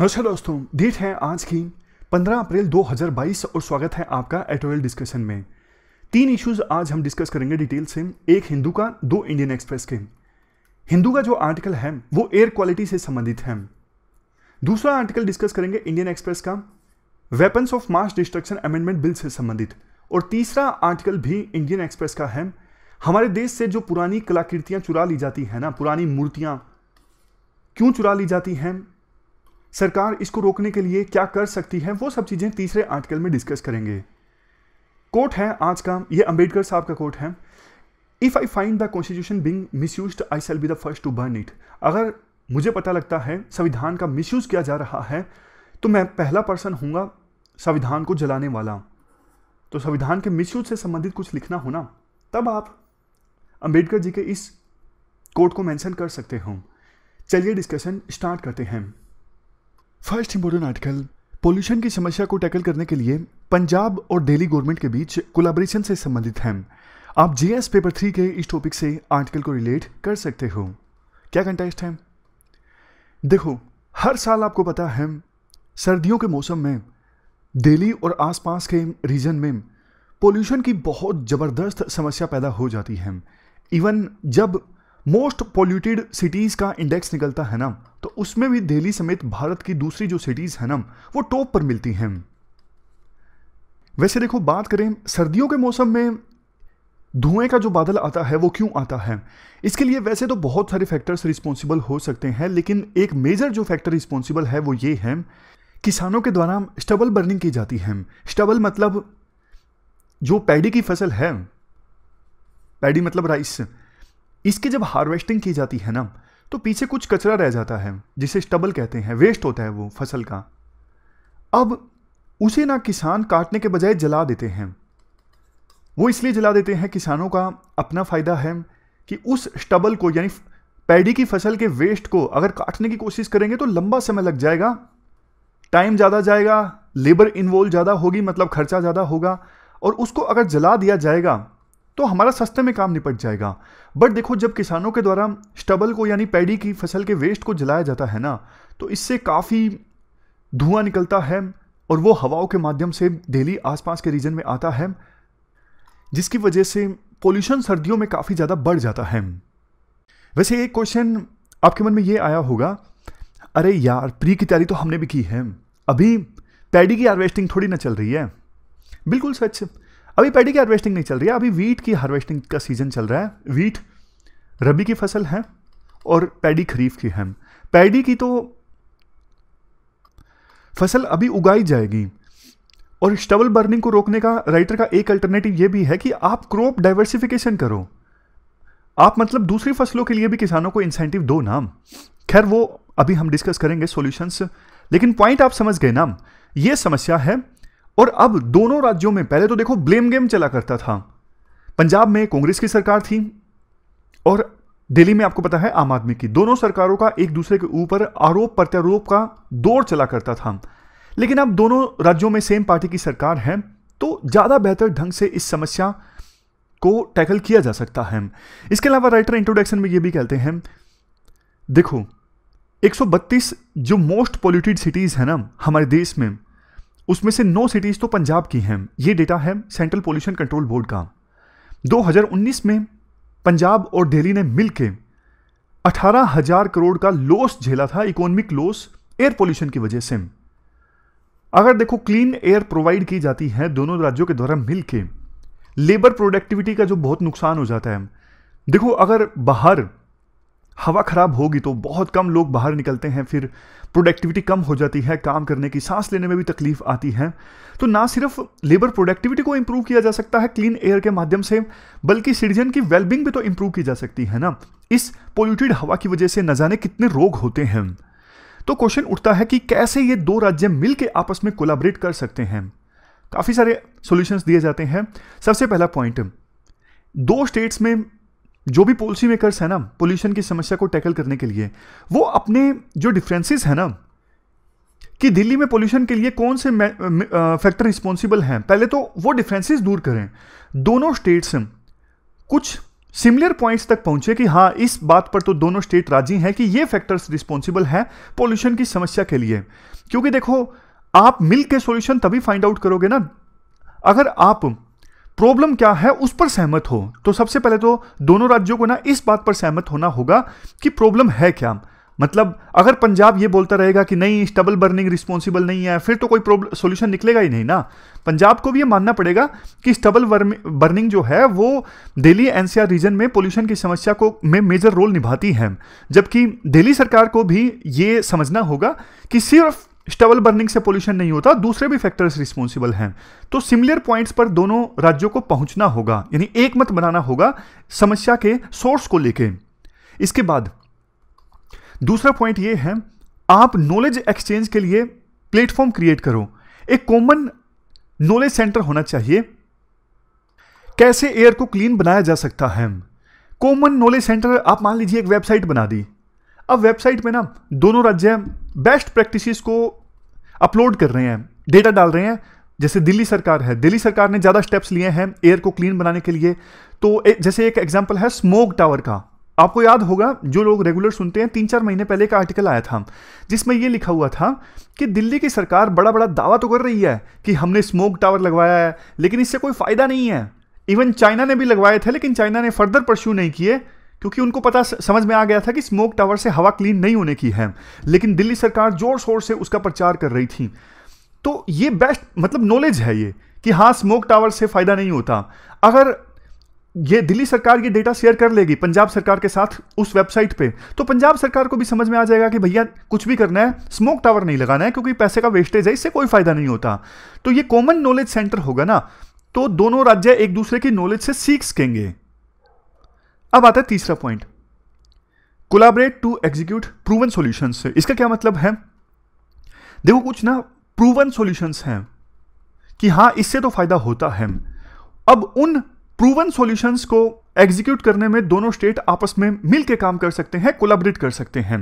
नमस्कार दोस्तों डेट है आज की 15 अप्रैल 2022 और स्वागत है आपका एटोरियल डिस्कशन में तीन इश्यूज आज हम डिस्कस करेंगे डिटेल से एक हिंदू का दो इंडियन एक्सप्रेस के हिंदू का जो आर्टिकल है वो एयर क्वालिटी से संबंधित है दूसरा आर्टिकल डिस्कस करेंगे इंडियन एक्सप्रेस का weapons of mass destruction amendment bill से संबंधित और तीसरा आर्टिकल भी इंडियन एक्सप्रेस का है हमारे देश से जो पुरानी कलाकृतियाँ चुरा ली जाती हैं ना पुरानी मूर्तियाँ क्यों चुरा ली जाती हैं सरकार इसको रोकने के लिए क्या कर सकती है वो सब चीज़ें तीसरे आर्टिकल में डिस्कस करेंगे कोर्ट है आज का ये अंबेडकर साहब का कोर्ट है if I find the constitution being misuse I shall be the first to burn it अगर मुझे पता लगता है संविधान का मिसयूज किया जा रहा है तो मैं पहला पर्सन हूँगा संविधान को जलाने वाला तो संविधान के मिसयूज से संबंधित कुछ लिखना हो ना तब आप अंबेडकर जी के इस कोर्ट को मेंशन कर सकते हो चलिए डिस्कशन स्टार्ट करते हैं फर्स्ट इंपोर्टेंट आर्टिकल पोल्यूशन की समस्या को टैकल करने के लिए पंजाब और दिल्ली गवर्नमेंट के बीच कोलाब्रेशन से संबंधित हैं आप जीएस पेपर थ्री के इस टॉपिक से आर्टिकल को रिलेट कर सकते हो क्या कंटेस्ट है देखो हर साल आपको पता है सर्दियों के मौसम में दिल्ली और आसपास के रीजन में पोल्यूशन की बहुत ज़बरदस्त समस्या पैदा हो जाती है इवन जब मोस्ट पोल्यूटेड सिटीज़ का इंडेक्स निकलता है ना तो उसमें भी दिल्ली समेत भारत की दूसरी जो सिटीज़ है ना वो टॉप पर मिलती हैं वैसे देखो बात करें सर्दियों के मौसम में धुएं का जो बादल आता है वो क्यों आता है इसके लिए वैसे तो बहुत सारे फैक्टर्स रिस्पॉन्सिबल हो सकते हैं लेकिन एक मेजर जो फैक्टर रिस्पॉन्सिबल है वो ये है किसानों के द्वारा स्टबल बर्निंग की जाती है स्टबल मतलब जो पैडी की फसल है पैडी मतलब राइस इसकी जब हार्वेस्टिंग की जाती है ना तो पीछे कुछ कचरा रह जाता है जिसे स्टबल कहते हैं वेस्ट होता है वो फसल का अब उसे ना किसान काटने के बजाय जला देते हैं वो इसलिए जला देते हैं किसानों का अपना फ़ायदा है कि उस स्टबल को यानी पैडी की फसल के वेस्ट को अगर काटने की कोशिश करेंगे तो लंबा समय लग जाएगा टाइम ज़्यादा जाएगा लेबर इन्वॉल्व ज़्यादा होगी मतलब खर्चा ज़्यादा होगा और उसको अगर जला दिया जाएगा तो हमारा सस्ते में काम निपट जाएगा बट देखो जब किसानों के द्वारा स्टबल को यानी पैडी की फसल के वेस्ट को जलाया जाता है ना तो इससे काफ़ी धुआं निकलता है और वो हवाओं के माध्यम से दिल्ली आसपास के रीजन में आता है जिसकी वजह से पोल्यूशन सर्दियों में काफ़ी ज़्यादा बढ़ जाता है वैसे एक क्वेश्चन आपके मन में ये आया होगा अरे यार प्री की तैयारी तो हमने भी की है अभी पैडी की हार्वेस्टिंग थोड़ी ना चल रही है बिल्कुल सच अभी पैडी की हार्वेस्टिंग नहीं चल रही है अभी वीट की हार्वेस्टिंग का सीज़न चल रहा है वीट रबी की फसल है और पैडी खरीफ की है पैडी की तो फसल अभी उगाई जाएगी और स्टबल बर्निंग को रोकने का राइटर का एक अल्टरनेटिव यह भी है कि आप क्रॉप डाइवर्सिफिकेशन करो आप मतलब दूसरी फसलों के लिए भी किसानों को इंसेंटिव दो नाम खैर वो अभी हम डिस्कस करेंगे सॉल्यूशंस लेकिन पॉइंट आप समझ गए ना ये समस्या है और अब दोनों राज्यों में पहले तो देखो ब्लेम गेम चला करता था पंजाब में कांग्रेस की सरकार थी और दिल्ली में आपको पता है आम आदमी की दोनों सरकारों का एक दूसरे के ऊपर आरोप प्रत्यारोप का दौर चला करता था लेकिन अब दोनों राज्यों में सेम पार्टी की सरकार है तो ज़्यादा बेहतर ढंग से इस समस्या को टैकल किया जा सकता है इसके अलावा राइटर इंट्रोडक्शन में ये भी कहते हैं देखो 132 जो मोस्ट पॉल्यूटेड सिटीज़ है ना हमारे देश में उसमें से नौ सिटीज़ तो पंजाब की हैं ये डेटा है सेंट्रल पोल्यूशन कंट्रोल बोर्ड का 2019 में पंजाब और दिल्ली ने मिलकर अठारह हजार करोड़ का लॉस झेला था इकोनॉमिक लॉस एयर पोल्यूशन की वजह से अगर देखो क्लीन एयर प्रोवाइड की जाती है दोनों राज्यों के द्वारा मिलकर लेबर प्रोडक्टिविटी का जो बहुत नुकसान हो जाता है देखो अगर बाहर हवा ख़राब होगी तो बहुत कम लोग बाहर निकलते हैं फिर प्रोडक्टिविटी कम हो जाती है काम करने की सांस लेने में भी तकलीफ आती है तो ना सिर्फ लेबर प्रोडक्टिविटी को इम्प्रूव किया जा सकता है क्लीन एयर के माध्यम से बल्कि सिटीजन की वेलबिंग भी तो इम्प्रूव की जा सकती है ना इस पोल्यूटेड हवा की वजह से न जाने कितने रोग होते हैं तो क्वेश्चन उठता है कि कैसे ये दो राज्य मिलकर आपस में कोलाबरेट कर सकते हैं काफ़ी सारे सोल्यूशंस दिए जाते हैं सबसे पहला पॉइंट दो स्टेट्स में जो भी पॉलिसी मेकर्स हैं ना पोल्यूशन की समस्या को टैकल करने के लिए वो अपने जो डिफरेंसेस हैं ना कि दिल्ली में पोल्यूशन के लिए कौन से फैक्टर रिस्पॉन्सिबल हैं पहले तो वो डिफरेंसेस दूर करें दोनों स्टेट्स कुछ सिमिलर पॉइंट्स तक पहुंचे कि हाँ इस बात पर तो दोनों स्टेट राजी हैं कि ये फैक्टर्स रिस्पॉन्सिबल हैं पोल्यूशन की समस्या के लिए क्योंकि देखो आप मिल के सोल्यूशन तभी फाइंड आउट करोगे ना अगर आप प्रॉब्लम क्या है उस पर सहमत हो तो सबसे पहले तो दोनों राज्यों को ना इस बात पर सहमत होना होगा कि प्रॉब्लम है क्या मतलब अगर पंजाब ये बोलता रहेगा कि नहीं स्टबल बर्निंग रिस्पॉन्सिबल नहीं है फिर तो कोई प्रॉब्लम सोल्यूशन निकलेगा ही नहीं ना पंजाब को भी ये मानना पड़ेगा कि स्टबल बर्निंग जो है वो दिल्ली एनसीआर रीजन में पोल्यूशन की समस्या को में मेजर रोल निभाती है जबकि दिल्ली सरकार को भी ये समझना होगा कि सिर्फ स्टबल बर्निंग से पोल्यूशन नहीं होता दूसरे भी फैक्टर्स रिस्पॉन्सिबल हैं तो सिमिलर पॉइंट्स पर दोनों राज्यों को पहुंचना होगा यानी एक मत बनाना होगा समस्या के सोर्स को लेके इसके बाद दूसरा पॉइंट ये है आप नॉलेज एक्सचेंज के लिए प्लेटफॉर्म क्रिएट करो एक कॉमन नॉलेज सेंटर होना चाहिए कैसे एयर को क्लीन बनाया जा सकता है कॉमन नॉलेज सेंटर आप मान लीजिए एक वेबसाइट बना दी अब वेबसाइट में ना दोनों राज्य बेस्ट प्रैक्टिस को अपलोड कर रहे हैं डेटा डाल रहे हैं जैसे दिल्ली सरकार है दिल्ली सरकार ने ज़्यादा स्टेप्स लिए हैं एयर को क्लीन बनाने के लिए तो ए, जैसे एक एग्जाम्पल है स्मोक टावर का आपको याद होगा जो लोग रेगुलर सुनते हैं तीन चार महीने पहले एक आर्टिकल आया था जिसमें यह लिखा हुआ था कि दिल्ली की सरकार बड़ा बड़ा दावा तो कर रही है कि हमने स्मोक टावर लगवाया है लेकिन इससे कोई फ़ायदा नहीं है इवन चाइना ने भी लगवाए थे लेकिन चाइना ने फर्दर परस्यू नहीं किए क्योंकि उनको पता समझ में आ गया था कि स्मोक टावर से हवा क्लीन नहीं होने की है लेकिन दिल्ली सरकार जोर शोर से उसका प्रचार कर रही थी तो ये बेस्ट मतलब नॉलेज है ये कि हाँ स्मोक टावर से फ़ायदा नहीं होता अगर ये दिल्ली सरकार ये डेटा शेयर कर लेगी पंजाब सरकार के साथ उस वेबसाइट पे तो पंजाब सरकार को भी समझ में आ जाएगा कि भैया कुछ भी करना है स्मोक टावर नहीं लगाना है क्योंकि पैसे का वेस्टेज है इससे कोई फ़ायदा नहीं होता तो ये कॉमन नॉलेज सेंटर होगा ना तो दोनों राज्य एक दूसरे की नॉलेज से सीख सकेंगे अब आता है तीसरा point collaborate to execute proven solution इसका क्या मतलब है देखो कुछ ना प्रूवन सोल्यूशन हैं कि हां इससे तो फायदा होता है अब उन प्रूवन सोल्यूशन को एग्जीक्यूट करने में दोनों स्टेट आपस में मिलकर काम कर सकते हैं कोलाबरेट कर सकते हैं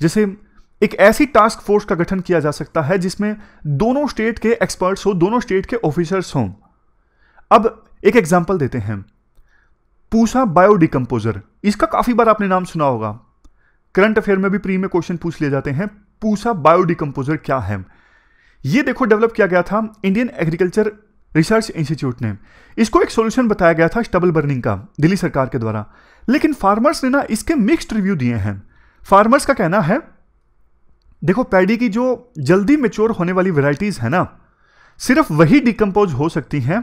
जैसे एक ऐसी टास्क फोर्स का गठन किया जा सकता है जिसमें दोनों स्टेट के एक्सपर्ट्स हो दोनों स्टेट के ऑफिसर्स हों अब एक एग्जाम्पल देते हैं पूछा बायोडिकम्पोजर इसका काफ़ी बार आपने नाम सुना होगा करंट अफेयर में भी प्री में क्वेश्चन पूछ लिए जाते हैं पूछा बायोडिकम्पोजर क्या है ये देखो डेवलप किया गया था इंडियन एग्रीकल्चर रिसर्च इंस्टीट्यूट ने इसको एक सोल्यूशन बताया गया था स्टबल बर्निंग का दिल्ली सरकार के द्वारा लेकिन फार्मर्स ने ना इसके मिक्स्ड रिव्यू दिए हैं फार्मर्स का कहना है देखो पैडी की जो जल्दी मेच्योर होने वाली वेराइटीज़ है ना सिर्फ वही डिकम्पोज हो सकती हैं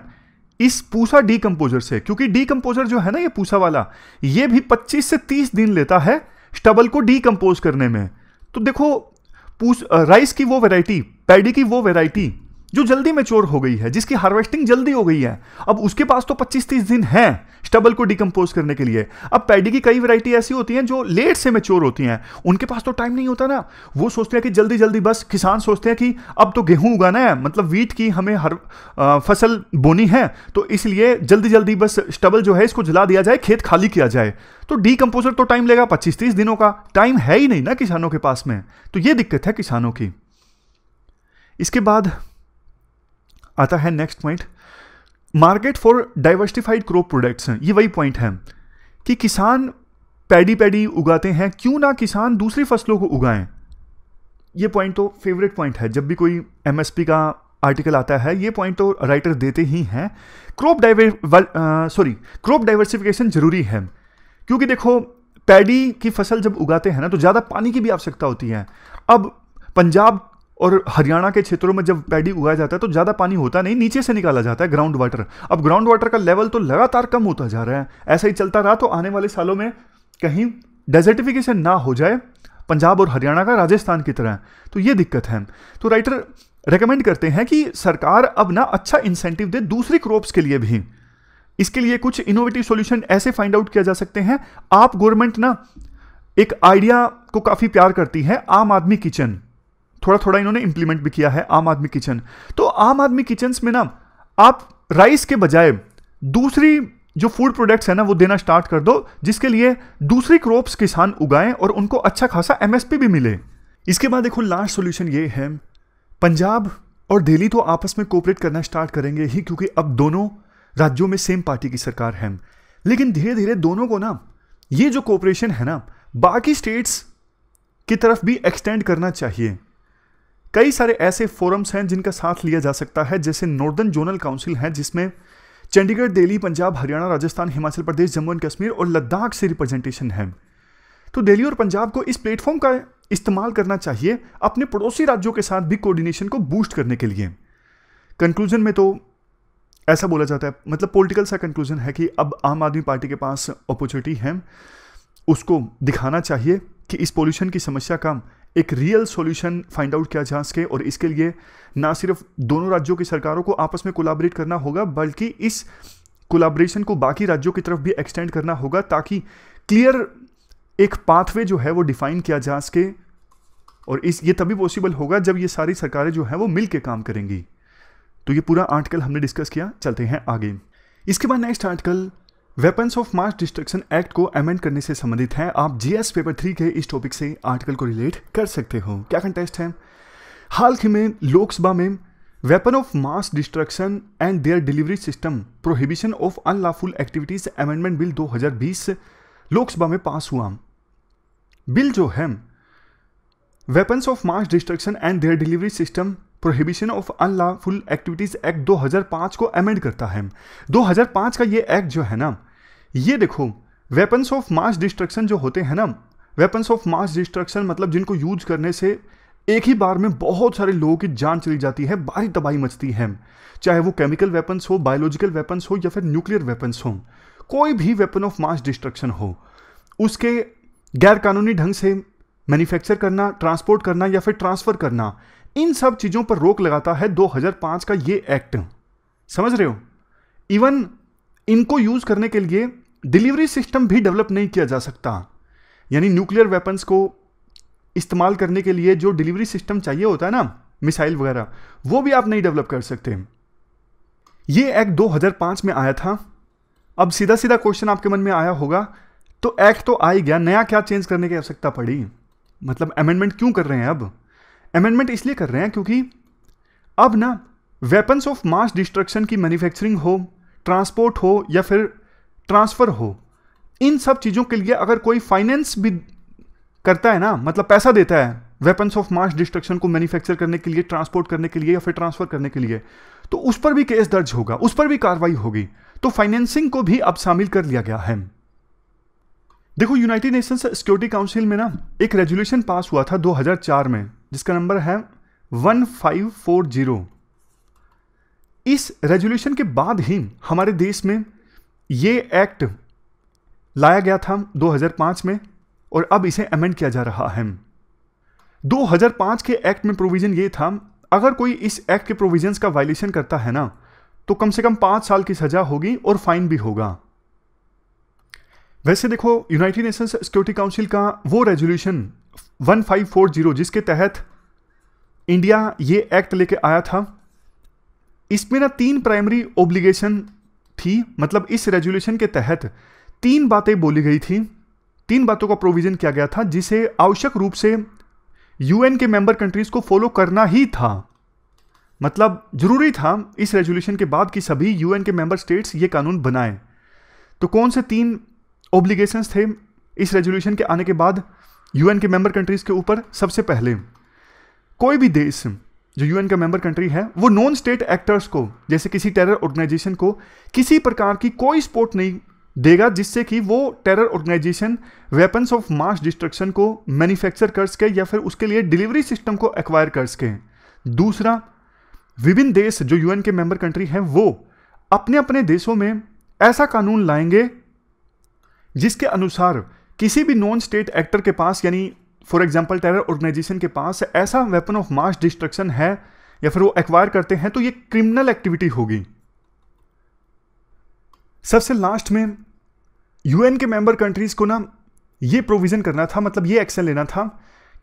इस पूसा डीकम्पोजर से क्योंकि डीकम्पोजर जो है ना ये पूसा वाला ये भी 25 से 30 दिन लेता है स्टबल को डीकम्पोज करने में तो देखो पूस राइस की वो वैरायटी पैडी की वो वैरायटी जो जल्दी मेच्योर हो गई है जिसकी हार्वेस्टिंग जल्दी हो गई है अब उसके पास तो 25-30 दिन हैं स्टबल को डिकम्पोज करने के लिए अब पैडी की कई वैरायटी ऐसी होती हैं जो लेट से मेच्योर होती हैं उनके पास तो टाइम नहीं होता ना वो सोचते हैं कि जल्दी जल्दी बस किसान सोचते हैं कि अब तो गेहूं उगाना है मतलब वीट की हमें हर आ, फसल बोनी है तो इसलिए जल्दी जल्दी बस स्टबल जो है इसको जला दिया जाए खेत खाली किया जाए तो डीकम्पोजर तो टाइम लेगा पच्चीस तीस दिनों का टाइम है ही नहीं ना किसानों के पास में तो ये दिक्कत है किसानों की इसके बाद आता है next point market for diversified crop products ये वही पॉइंट है कि किसान पैडी पैडी उगाते हैं क्यों ना किसान दूसरी फसलों को उगाएं ये पॉइंट तो फेवरेट पॉइंट है जब भी कोई एमएसपी का आर्टिकल आता है ये पॉइंट तो राइटर देते ही हैं crop diver sorry crop diversification ज़रूरी है क्योंकि देखो पैडी की फसल जब उगाते हैं ना तो ज़्यादा पानी की भी आवश्यकता होती है अब पंजाब और हरियाणा के क्षेत्रों में जब पैडी उगाया जाता है तो ज़्यादा पानी होता नहीं नीचे से निकाला जाता है ग्राउंड वाटर अब ग्राउंड वाटर का लेवल तो लगातार कम होता जा रहा है ऐसा ही चलता रहा तो आने वाले सालों में कहीं डेजर्टिफिकेशन ना हो जाए पंजाब और हरियाणा का राजस्थान की तरह तो ये दिक्कत है तो राइटर रिकमेंड करते हैं कि सरकार अब ना अच्छा इंसेंटिव दे दूसरी क्रॉप्स के लिए भी इसके लिए कुछ इनोवेटिव सॉल्यूशन ऐसे फाइंड आउट किया जा सकते हैं आप गवर्नमेंट ना एक आइडिया को काफ़ी प्यार करती है आम आदमी किचन थोड़ा थोड़ा इन्होंने इंप्लीमेंट भी किया है आम आदमी किचन तो आम आदमी किचन में ना आप राइस के बजाय दूसरी जो फूड प्रोडक्ट्स है ना वो देना स्टार्ट कर दो जिसके लिए दूसरी क्रॉप्स किसान उगाएं और उनको अच्छा खासा एमएसपी भी मिले इसके बाद देखो लास्ट सोल्यूशन ये है पंजाब और दिल्ली तो आपस में कोऑपरेट करना स्टार्ट करेंगे ही क्योंकि अब दोनों राज्यों में सेम पार्टी की सरकार है लेकिन धीरे धीरे दोनों को ना ये जो कोऑपरेशन है ना बाकी स्टेट्स की तरफ भी एक्सटेंड करना चाहिए कई सारे ऐसे फोरम्स हैं जिनका साथ लिया जा सकता है जैसे नॉर्दर्न जोनल काउंसिल है जिसमें चंडीगढ़ दिल्ली पंजाब हरियाणा राजस्थान हिमाचल प्रदेश जम्मू एंड कश्मीर और लद्दाख से रिप्रेजेंटेशन है तो दिल्ली और पंजाब को इस प्लेटफॉर्म का इस्तेमाल करना चाहिए अपने पड़ोसी राज्यों के साथ भी कोऑर्डिनेशन को बूस्ट करने के लिए कंक्लूजन में तो ऐसा बोला जाता है मतलब पॉलिटिकल सा कंक्लूजन है कि अब आम आदमी पार्टी के पास अपॉर्चुनिटी है उसको दिखाना चाहिए कि इस पोल्यूशन की समस्या का एक रियल सॉल्यूशन फाइंड आउट किया जा सके और इसके लिए ना सिर्फ दोनों राज्यों की सरकारों को आपस में कोलाबरेट करना होगा बल्कि इस कोलाब्रेशन को बाकी राज्यों की तरफ भी एक्सटेंड करना होगा ताकि क्लियर एक पाथवे जो है वो डिफाइन किया जा सके और इस ये तभी पॉसिबल होगा जब ये सारी सरकारें जो हैं वो मिल काम करेंगी तो ये पूरा आर्टिकल हमने डिस्कस किया चलते हैं आगे इसके बाद next article weapons of mass destruction act को अमेंड करने से संबंधित है आप जीएस पेपर थ्री के इस टॉपिक से आर्टिकल को रिलेट कर सकते हो क्या कंटेस्ट है हाल ही में लोकसभा में weapon of mass destruction and their delivery system prohibition of unlawful activities amendment bill 2020 Lok Sabha में पास हुआ बिल जो है weapons of mass destruction and their delivery system prohibition of unlawful activities act 2005 को अमेंड करता है 2005 का ये एक्ट जो है ना ये देखो वेपन्स ऑफ मास डिस्ट्रक्शन जो होते हैं ना वेपन्स ऑफ मास डिस्ट्रक्शन मतलब जिनको यूज करने से एक ही बार में बहुत सारे लोगों की जान चली जाती है भारी तबाही मचती है चाहे वो केमिकल वेपन्स हो बायोलॉजिकल वेपन्स हो या फिर न्यूक्लियर वेपन्स हो कोई भी वेपन ऑफ मास डिस्ट्रक्शन हो उसके गैरकानूनी ढंग से मैन्युफैक्चर करना ट्रांसपोर्ट करना या फिर ट्रांसफ़र करना इन सब चीज़ों पर रोक लगाता है 2005 का ये एक्ट समझ रहे हो इवन इनको यूज़ करने के लिए डिलीवरी सिस्टम भी डेवलप नहीं किया जा सकता यानी न्यूक्लियर वेपन्स को इस्तेमाल करने के लिए जो डिलीवरी सिस्टम चाहिए होता है ना मिसाइल वगैरह वो भी आप नहीं डेवलप कर सकते ये एक्ट 2005 में आया था अब सीधा सीधा क्वेश्चन आपके मन में आया होगा तो एक्ट तो आ ही गया नया क्या चेंज करने की आवश्यकता पड़ी मतलब अमेंडमेंट क्यों कर रहे हैं अब अमेंडमेंट इसलिए कर रहे हैं क्योंकि अब ना वेपन्स ऑफ मास डिस्ट्रक्शन की मैन्युफैक्चरिंग हो ट्रांसपोर्ट हो या फिर ट्रांसफ़र हो इन सब चीज़ों के लिए अगर कोई फाइनेंस भी करता है ना मतलब पैसा देता है वेपन्स ऑफ मास डिस्ट्रक्शन को मैन्युफैक्चर करने के लिए ट्रांसपोर्ट करने के लिए या फिर ट्रांसफ़र करने के लिए तो उस पर भी केस दर्ज होगा उस पर भी कार्रवाई होगी तो फाइनेंसिंग को भी अब शामिल कर लिया गया है देखो यूनाइटेड नेशंस सिक्योरिटी काउंसिल में ना एक रेजोल्यूशन पास हुआ था 2004 में जिसका नंबर है 1540 इस रेजोल्यूशन के बाद ही हमारे देश में ये एक्ट लाया गया था 2005 में और अब इसे अमेंड किया जा रहा है 2005 के एक्ट में प्रोविजन ये था अगर कोई इस एक्ट के प्रोविजंस का वायलेशन करता है ना तो कम से कम पांच साल की सजा होगी और फाइन भी होगा वैसे देखो यूनाइटेड नेशंस सिक्योरिटी काउंसिल का वो रेजोल्यूशन 1540 जिसके तहत इंडिया ये एक्ट लेके आया था इसमें ना तीन प्राइमरी ओब्लिगेशन थी मतलब इस रेजुलेशन के तहत तीन बातें बोली गई थी तीन बातों का प्रोविजन किया गया था जिसे आवश्यक रूप से यूएन के मेंबर कंट्रीज को फॉलो करना ही था मतलब जरूरी था इस रेजुलेशन के बाद कि सभी यूएन के मेंबर स्टेट्स ये कानून बनाए तो कौन से तीन ओब्लिगेशंस थे इस रेजुलेशन के आने के बाद यूएन के मेंबर कंट्रीज के ऊपर सबसे पहले कोई भी देश जो यूएन का मेंबर कंट्री है वो नॉन स्टेट एक्टर्स को जैसे किसी टेरर ऑर्गेनाइजेशन को किसी प्रकार की कोई सपोर्ट नहीं देगा जिससे कि वो terror organisation weapons of mass destruction को मैन्युफैक्चर कर सके या फिर उसके लिए डिलीवरी सिस्टम को एक्वायर कर सके दूसरा विभिन्न देश जो यूएन के मेंबर कंट्री हैं वो अपने अपने देशों में ऐसा कानून लाएंगे जिसके अनुसार किसी भी नॉन स्टेट एक्टर के पास यानी फॉर एग्जाम्पल टेरर ऑर्गेनाइजेशन के पास ऐसा वेपन ऑफ मास डिस्ट्रक्शन है या फिर वो एक्वायर करते हैं तो ये क्रिमिनल एक्टिविटी होगी सबसे लास्ट में यूएन के मेंबर कंट्रीज को ना ये प्रोविजन करना था मतलब ये एक्शन लेना था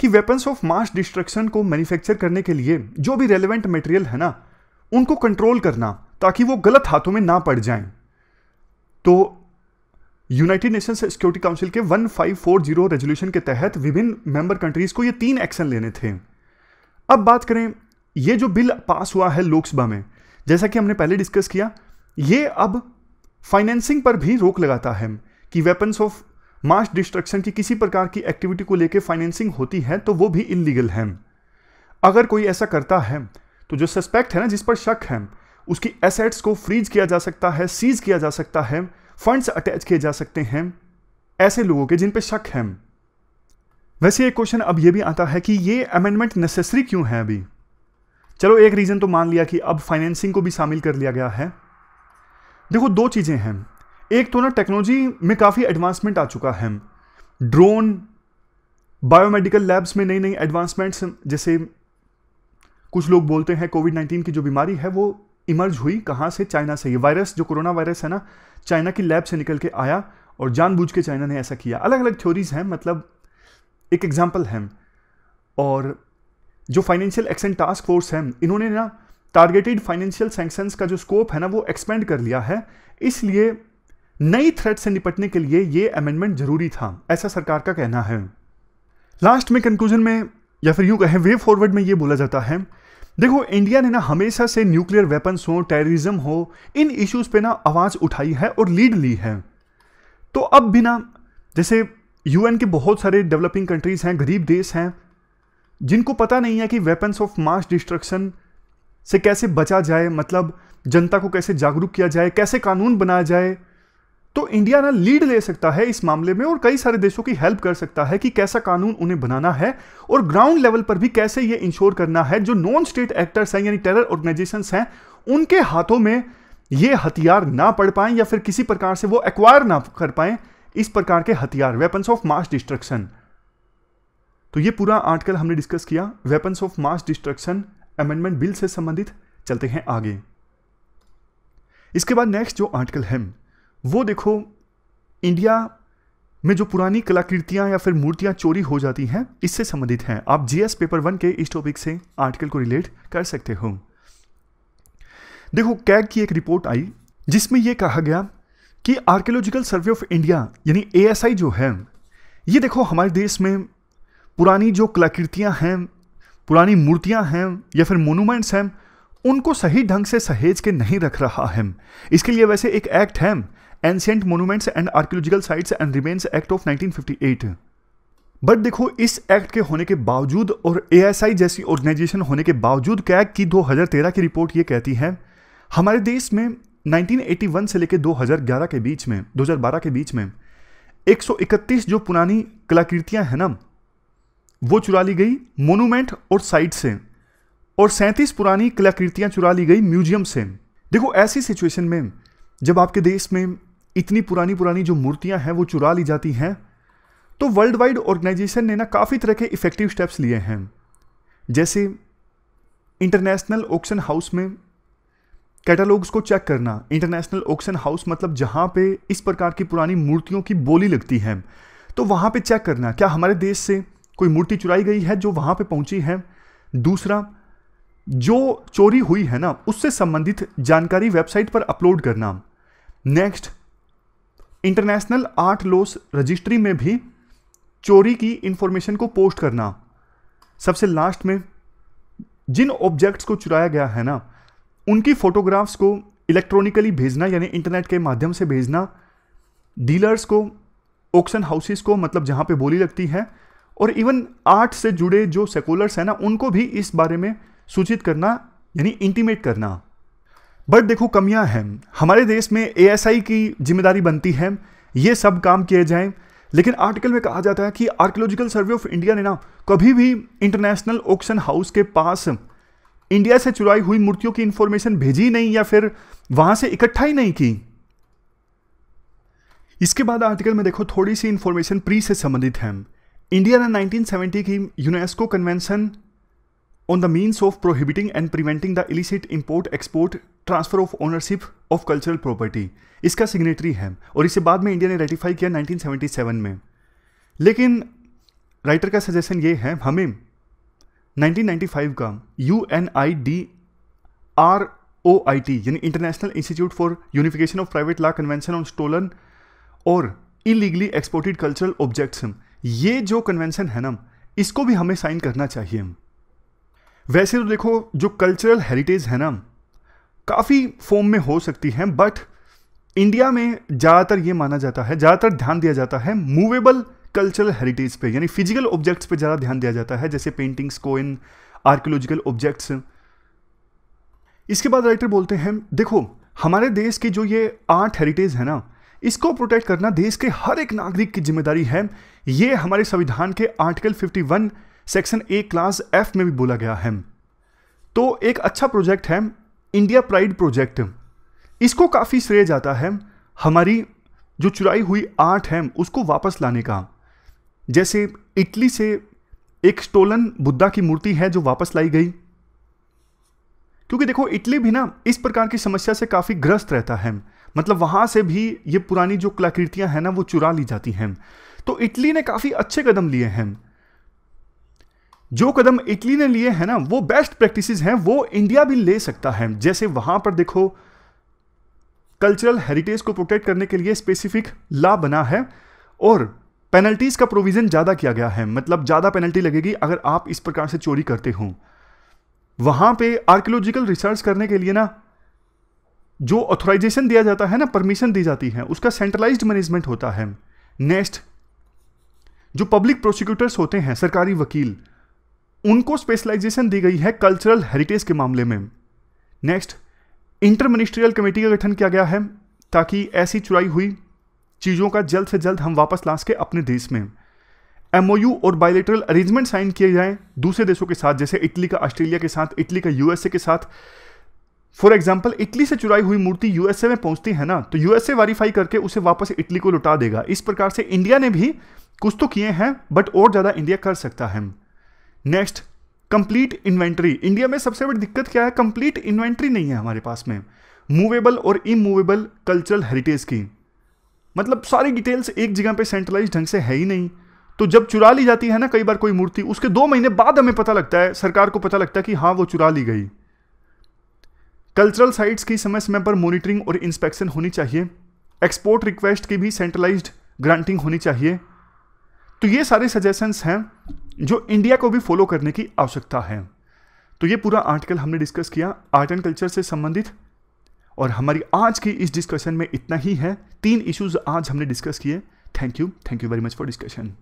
कि वेपन्स ऑफ मास डिस्ट्रक्शन को मैन्युफैक्चर करने के लिए जो भी रेलेवेंट मटेरियल है ना उनको कंट्रोल करना ताकि वो गलत हाथों में ना पड़ जाएं तो यूनाइटेड नेशंस सिक्योरिटी काउंसिल के 1540 रेजोल्यूशन के तहत विभिन्न मेंबर कंट्रीज को ये तीन एक्शन लेने थे अब बात करें ये जो बिल पास हुआ है लोकसभा में जैसा कि हमने पहले डिस्कस किया ये अब फाइनेंसिंग पर भी रोक लगाता है कि वेपन्स ऑफ मास डिस्ट्रक्शन की किसी प्रकार की एक्टिविटी को लेकर फाइनेंसिंग होती है तो वो भी इनलीगल है अगर कोई ऐसा करता है तो जो सस्पेक्ट है ना जिस पर शक है उसकी एसेट्स को फ्रीज किया जा सकता है सीज किया जा सकता है फंड्स अटैच किए जा सकते हैं ऐसे लोगों के जिन पे शक है वैसे एक क्वेश्चन अब ये भी आता है कि ये अमेंडमेंट नेसेसरी क्यों है अभी चलो एक रीज़न तो मान लिया कि अब फाइनेंसिंग को भी शामिल कर लिया गया है देखो दो चीज़ें हैं एक तो ना टेक्नोलॉजी में काफ़ी एडवांसमेंट आ चुका है ड्रोन बायोमेडिकल लैब्स में नई नई एडवांसमेंट्स जैसे कुछ लोग बोलते हैं कोविड नाइन्टीन की जो बीमारी है वो इमर्ज हुई कहाँ से चाइना से ये वायरस जो कोरोना वायरस है ना चाइना की लैब से निकल के आया और जानबूझ के चाइना ने ऐसा किया अलग अलग थ्योरीज़ हैं मतलब एक एग्जाम्पल है और जो फाइनेंशियल एक्शन टास्क फोर्स है इन्होंने ना टारगेटेड फाइनेंशियल सेंक्शन का जो स्कोप है ना वो एक्सपेंड कर लिया है इसलिए नई थ्रेट से निपटने के लिए ये अमेंडमेंट जरूरी था ऐसा सरकार का कहना है लास्ट में कंक्लूजन में या फिर यूँ कहें वे फॉरवर्ड में ये बोला जाता है देखो इंडिया ने ना हमेशा से न्यूक्लियर वेपन्स हो टेररिज्म हो इन इश्यूज पे ना आवाज़ उठाई है और लीड ली है तो अब भी ना जैसे यूएन के बहुत सारे डेवलपिंग कंट्रीज़ हैं गरीब देश हैं जिनको पता नहीं है कि वेपन्स ऑफ मास डिस्ट्रक्शन से कैसे बचा जाए मतलब जनता को कैसे जागरूक किया जाए कैसे कानून बनाया जाए तो इंडिया ना लीड ले सकता है इस मामले में और कई सारे देशों की हेल्प कर सकता है कि कैसा कानून उन्हें बनाना है और ग्राउंड लेवल पर भी कैसे ये इंश्योर करना है जो नॉन स्टेट एक्टर्स हैं यानी टेरर ऑर्गेनाइजेशन हैं उनके हाथों में ये हथियार ना पड़ पाएं या फिर किसी प्रकार से वो एक्वायर ना कर पाएं इस प्रकार के हथियार वेपन्स ऑफ मास डिस्ट्रक्शन तो ये पूरा आर्टिकल हमने डिस्कस किया weapons of mass destruction amendment bill से संबंधित चलते हैं आगे इसके बाद नेक्स्ट जो आर्टिकल है वो देखो इंडिया में जो पुरानी कलाकृतियाँ या फिर मूर्तियाँ चोरी हो जाती हैं इससे संबंधित हैं आप जीएस पेपर वन के इस टॉपिक से आर्टिकल को रिलेट कर सकते हो देखो कैग की एक रिपोर्ट आई जिसमें यह कहा गया कि आर्कियोलॉजिकल सर्वे ऑफ इंडिया यानी ए जो है ये देखो हमारे देश में पुरानी जो कलाकृतियाँ हैं पुरानी मूर्तियाँ हैं या फिर मोनूमेंट्स हैं उनको सही ढंग से सहेज के नहीं रख रहा है इसके लिए वैसे एक एक्ट है ancient monuments and archaeological sites and remains act of 1958 but देखो इस एक्ट के होने के बावजूद और एएसआई जैसी ऑर्गेनाइजेशन होने के बावजूद कैग की 2013 की रिपोर्ट ये कहती है हमारे देश में 1981 से लेकर 2011 के बीच में 2012 के बीच में 131 जो पुरानी कलाकृतियां हैं ना वो चुरा ली गई मोनूमेंट और साइट से और सैंतीस पुरानी कलाकृतियां चुरा ली गई म्यूजियम से देखो ऐसी सिचुएशन में जब आपके देश में इतनी पुरानी पुरानी जो मूर्तियां हैं वो चुरा ली जाती हैं तो वर्ल्ड वाइड ऑर्गेनाइजेशन ने ना काफ़ी तरह के इफ़ेक्टिव स्टेप्स लिए हैं जैसे इंटरनेशनल ऑक्शन हाउस में कैटलॉग्स को चेक करना इंटरनेशनल ऑक्शन हाउस मतलब जहाँ पे इस प्रकार की पुरानी मूर्तियों की बोली लगती है तो वहाँ पे चेक करना क्या हमारे देश से कोई मूर्ति चुराई गई है जो वहाँ पे पहुँची है दूसरा जो चोरी हुई है ना उससे संबंधित जानकारी वेबसाइट पर अपलोड करना next international art loss registry में भी चोरी की इंफॉर्मेशन को पोस्ट करना सबसे लास्ट में जिन ऑब्जेक्ट्स को चुराया गया है ना उनकी फ़ोटोग्राफ्स को इलेक्ट्रॉनिकली भेजना यानी इंटरनेट के माध्यम से भेजना डीलर्स को ऑक्शन हाउसेस को मतलब जहाँ पे बोली लगती है और इवन आर्ट से जुड़े जो सेकुलर्स हैं ना उनको भी इस बारे में सूचित करना यानी इंटीमेट करना बट देखो कमियां हैं हमारे देश में एएसआई की जिम्मेदारी बनती है ये सब काम किए जाएं लेकिन आर्टिकल में कहा जाता है कि आर्कियोलॉजिकल सर्वे ऑफ इंडिया ने ना कभी भी इंटरनेशनल ऑक्शन हाउस के पास इंडिया से चुराई हुई मूर्तियों की इंफॉर्मेशन भेजी नहीं या फिर वहां से इकट्ठा ही नहीं की इसके बाद आर्टिकल में देखो थोड़ी सी इंफॉर्मेशन प्री से संबंधित है इंडिया ने 1970 की UNESCO convention on the means of prohibiting and preventing the illicit import export transfer of ownership of cultural property इसका सिग्नेटरी है और इसे बाद में इंडिया ने रेटिफाई किया 1977 में लेकिन राइटर का सजेशन ये है हमें 1995 का U N I D R O I T यानी international institute for unification of private law convention on stolen और इलीगली एक्सपोर्टेड कल्चरल ऑब्जेक्ट्स ये जो कन्वेंशन है ना इसको भी हमें साइन करना चाहिए वैसे तो देखो जो कल्चरल हेरिटेज है ना काफ़ी फॉर्म में हो सकती हैं बट इंडिया में ज़्यादातर ये माना जाता है ज़्यादातर ध्यान दिया जाता है मूवेबल कल्चरल हेरिटेज पे यानी फिजिकल ऑब्जेक्ट्स पे ज़्यादा ध्यान दिया जाता है जैसे पेंटिंग्स को इन आर्कियोलॉजिकल ऑब्जेक्ट्स इसके बाद राइटर बोलते हैं देखो हमारे देश की जो ये आर्ट हेरिटेज है ना इसको प्रोटेक्ट करना देश के हर एक नागरिक की जिम्मेदारी है ये हमारे संविधान के article fifty section A class F में भी बोला गया है तो एक अच्छा प्रोजेक्ट है इंडिया प्राइड प्रोजेक्ट इसको काफ़ी श्रेय जाता है हमारी जो चुराई हुई आर्ट है उसको वापस लाने का जैसे इटली से एक स्टोलन बुद्धा की मूर्ति है जो वापस लाई गई क्योंकि देखो इटली भी ना इस प्रकार की समस्या से काफ़ी ग्रस्त रहता है मतलब वहाँ से भी ये पुरानी जो कलाकृतियाँ हैं ना वो चुरा ली जाती हैं तो इटली ने काफ़ी अच्छे कदम लिए हैं जो कदम इटली ने लिए हैं ना वो बेस्ट प्रैक्टिसेस हैं वो इंडिया भी ले सकता है जैसे वहां पर देखो कल्चरल हेरिटेज को प्रोटेक्ट करने के लिए स्पेसिफिक ला बना है और पेनल्टीज का प्रोविजन ज़्यादा किया गया है मतलब ज़्यादा पेनल्टी लगेगी अगर आप इस प्रकार से चोरी करते हो वहां पे आर्कियोलॉजिकल रिसर्च करने के लिए ना जो ऑथोराइजेशन दिया जाता है ना परमिशन दी जाती है उसका सेंट्रलाइज्ड मैनेजमेंट होता है नेक्स्ट जो पब्लिक प्रोसिक्यूटर्स होते हैं सरकारी वकील उनको स्पेशलाइजेशन दी गई है कल्चरल हेरिटेज के मामले में नेक्स्ट इंटर मिनिस्ट्रियल कमेटी का गठन किया गया है ताकि ऐसी चुराई हुई चीज़ों का जल्द से जल्द हम वापस ला सके अपने देश में एमओयू और बायोलेटरल अरेंजमेंट साइन किए जाए दूसरे देशों के साथ जैसे इटली का ऑस्ट्रेलिया के साथ इटली का यूएसए के साथ फॉर एग्जाम्पल इटली से चुराई हुई मूर्ति यूएसए में पहुंचती है ना तो यूएसए वेरीफाई करके उसे वापस इटली को लुटा देगा इस प्रकार से इंडिया ने भी कुछ तो किए हैं बट और ज़्यादा इंडिया कर सकता है नेक्स्ट कंप्लीट इन्वेंट्री इंडिया में सबसे बड़ी दिक्कत क्या है कंप्लीट इन्वेंट्री नहीं है हमारे पास में मूवेबल और इमूवेबल कल्चरल हेरिटेज की मतलब सारी डिटेल्स एक जगह पे सेंट्रलाइज ढंग से है ही नहीं तो जब चुरा ली जाती है ना कई बार कोई मूर्ति उसके दो महीने बाद हमें पता लगता है सरकार को पता लगता है कि हाँ वो चुरा ली गई कल्चरल साइट्स की समय समय पर मॉनिटरिंग और इंस्पेक्शन होनी चाहिए एक्सपोर्ट रिक्वेस्ट की भी सेंट्रलाइज्ड ग्रांटिंग होनी चाहिए तो ये सारे सजेशंस हैं जो इंडिया को भी फॉलो करने की आवश्यकता है तो ये पूरा आर्टिकल हमने डिस्कस किया आर्ट एंड कल्चर से संबंधित और हमारी आज की इस डिस्कशन में इतना ही है तीन इश्यूज आज हमने डिस्कस किए thank you thank you very much for discussion